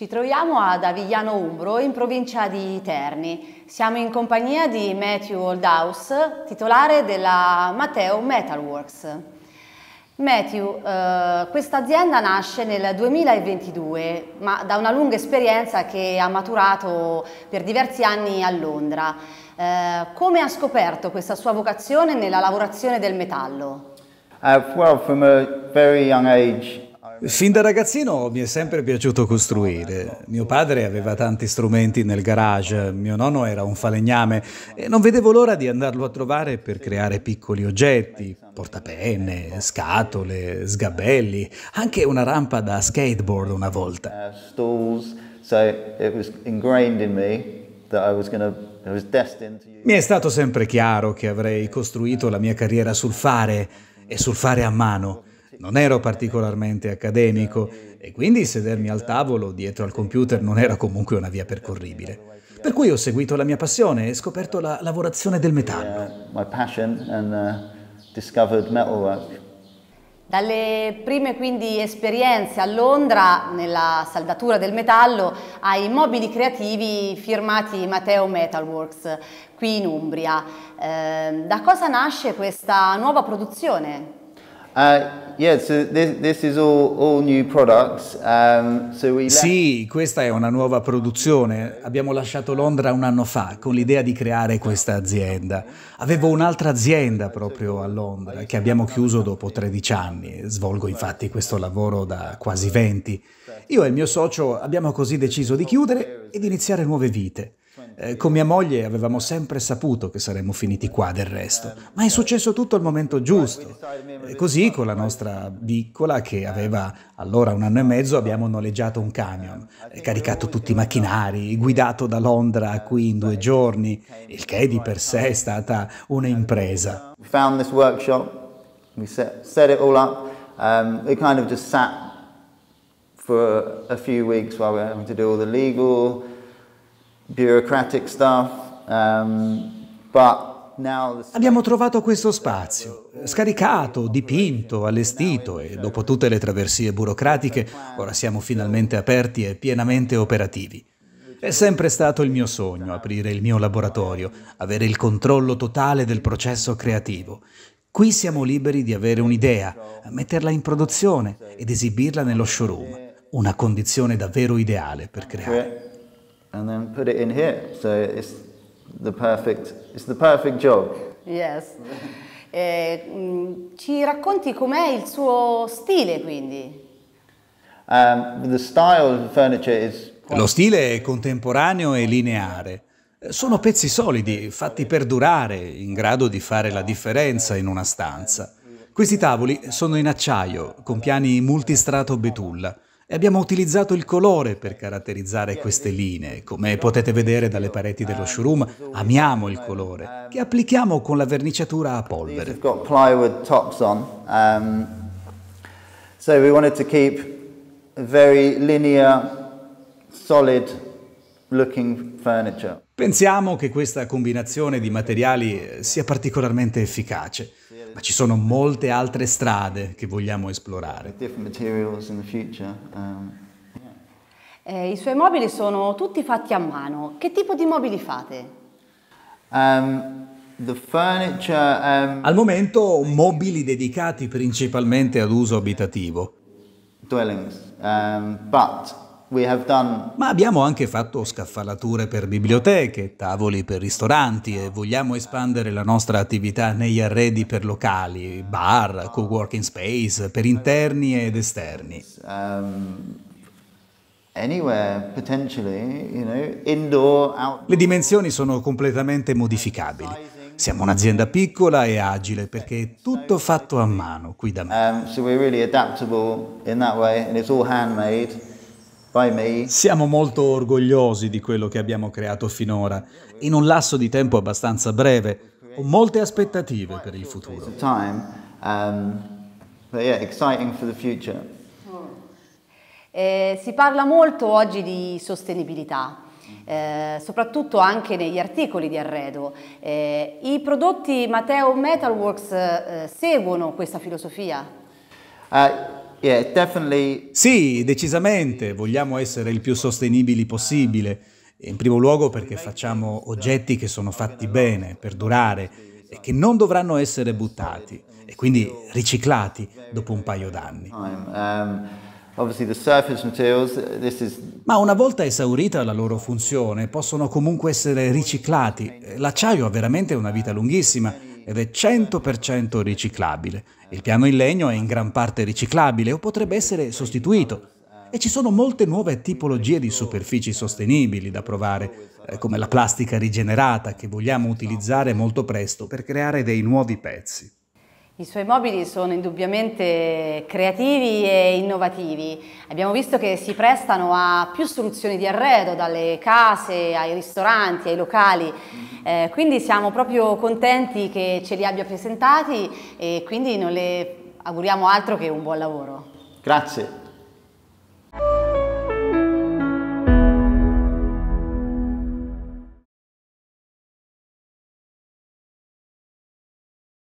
Ci troviamo ad Avigliano Umbro, in provincia di Terni. Siamo in compagnia di Matthew Oldhouse, titolare della Matteo Metalworks. Matthew, eh, questa azienda nasce nel 2022, ma da una lunga esperienza che ha maturato per diversi anni a Londra. Eh, come ha scoperto questa sua vocazione nella lavorazione del metallo? Uh, well, from a very young age, Fin da ragazzino mi è sempre piaciuto costruire. Mio padre aveva tanti strumenti nel garage, mio nonno era un falegname e non vedevo l'ora di andarlo a trovare per creare piccoli oggetti, portapenne, scatole, sgabelli, anche una rampa da skateboard una volta. Uh, mi è stato sempre chiaro che avrei costruito la mia carriera sul fare e sul fare a mano. Non ero particolarmente accademico e quindi sedermi al tavolo dietro al computer non era comunque una via percorribile. Per cui ho seguito la mia passione e scoperto la lavorazione del metallo. Uh, Dalle prime quindi esperienze a Londra nella saldatura del metallo ai mobili creativi firmati Matteo Metalworks qui in Umbria. Eh, da cosa nasce questa nuova produzione? Uh, yeah, so this, this is all, all new products. Um, so we... Sì, questa è una nuova produzione. Abbiamo lasciato Londra un anno fa con l'idea di creare questa azienda. Avevo un'altra azienda proprio a Londra che abbiamo chiuso dopo 13 anni. Svolgo infatti questo lavoro da quasi 20. Io e il mio socio abbiamo così deciso di chiudere ed iniziare nuove vite. Eh, con mia moglie avevamo sempre saputo che saremmo finiti qua del resto, ma è successo tutto al momento giusto. E così con la nostra piccola, che aveva allora un anno e mezzo, abbiamo noleggiato un camion, caricato tutti i macchinari, guidato da Londra a qui in due giorni, il che di per sé è stata un'impresa. We found this workshop, we set, set it all up, um, we kind of just sat for a few weeks while were having to do all the legal bureaucratic stuff, um, but Abbiamo trovato questo spazio, scaricato, dipinto, allestito e dopo tutte le traversie burocratiche ora siamo finalmente aperti e pienamente operativi. È sempre stato il mio sogno aprire il mio laboratorio, avere il controllo totale del processo creativo. Qui siamo liberi di avere un'idea, metterla in produzione ed esibirla nello showroom, una condizione davvero ideale per creare and then put it in here. So it's the perfect, it's the perfect job. Yes. Eh, mh, mm, ci racconti com'è il suo stile quindi? Um, the style of the is lo stile è contemporaneo e lineare. Sono pezzi solidi, fatti per durare, in grado di fare la differenza in una stanza. Questi tavoli sono in acciaio, con piani multistrato betulla e abbiamo utilizzato il colore per caratterizzare queste linee. Come potete vedere dalle pareti dello showroom, amiamo il colore, che applichiamo con la verniciatura a polvere. Um, so we wanted to keep a very linear, solid looking furniture. Pensiamo che questa combinazione di materiali eh, sia particolarmente efficace ma ci sono molte altre strade che vogliamo esplorare. Um, eh, I suoi mobili sono tutti fatti a mano. Che tipo di mobili fate? Um, um, Al momento mobili dedicati principalmente ad uso abitativo. Dwellings, um, but ma abbiamo anche fatto scaffalature per biblioteche, tavoli per ristoranti e vogliamo espandere la nostra attività negli arredi per locali, bar, co-working space, per interni ed esterni. Um... Le dimensioni sono completamente modificabili. Siamo un'azienda piccola e agile perché è tutto fatto a mano qui da me. Um, in siamo molto orgogliosi di quello che abbiamo creato finora, in un lasso di tempo abbastanza breve. Ho molte aspettative per il futuro. Um, eh, si parla molto oggi di sostenibilità, eh, soprattutto anche negli articoli di arredo. Eh, I prodotti Matteo Metalworks seguono questa filosofia? Uh, sì, decisamente, vogliamo essere il più sostenibili possibile, in primo luogo perché facciamo oggetti che sono fatti bene, per durare, e che non dovranno essere buttati, e quindi riciclati dopo un paio d'anni. Um, Ma una volta esaurita la loro funzione, possono comunque essere riciclati. L'acciaio ha veramente una vita lunghissima ed è 100% riciclabile. Il piano in legno è in gran parte riciclabile o potrebbe essere sostituito. E ci sono molte nuove tipologie di superfici sostenibili da provare, eh, come la plastica rigenerata che vogliamo utilizzare molto presto per creare dei nuovi pezzi. I suoi mobili sono indubbiamente creativi e innovativi. Abbiamo visto che si prestano a più soluzioni di arredo, dalle case ai ristoranti, ai locali. Mm-hmm. Eh, quindi siamo proprio contenti che ce li abbia presentati e quindi non le auguriamo altro che un buon lavoro. Grazie.